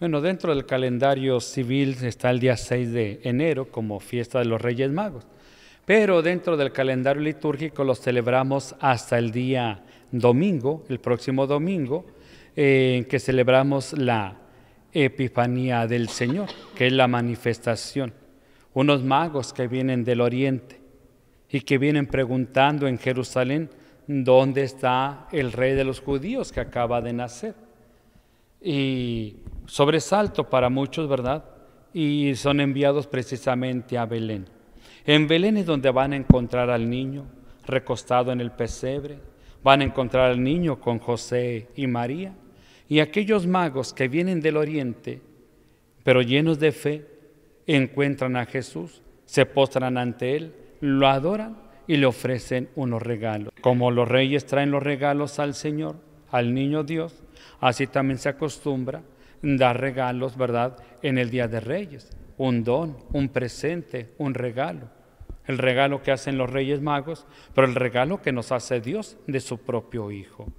Bueno, dentro del calendario civil está el día 6 de enero como fiesta de los Reyes Magos, pero dentro del calendario litúrgico lo celebramos hasta el día domingo, el próximo domingo, en que celebramos la Epifanía del Señor, que es la manifestación. Unos magos que vienen del oriente y que vienen preguntando en Jerusalén dónde está el rey de los judíos que acaba de nacer. Y sobresalto para muchos, ¿verdad? Y son enviados precisamente a Belén. En Belén es donde van a encontrar al niño recostado en el pesebre, van a encontrar al niño con José y María. Y aquellos magos que vienen del oriente, pero llenos de fe, encuentran a Jesús, se postran ante Él, lo adoran y le ofrecen unos regalos. Como los reyes traen los regalos al Señor, al niño Dios, así también se acostumbra dar regalos, ¿verdad? En el Día de Reyes. Un don, un presente, un regalo. El regalo que hacen los Reyes Magos, pero el regalo que nos hace Dios de su propio Hijo.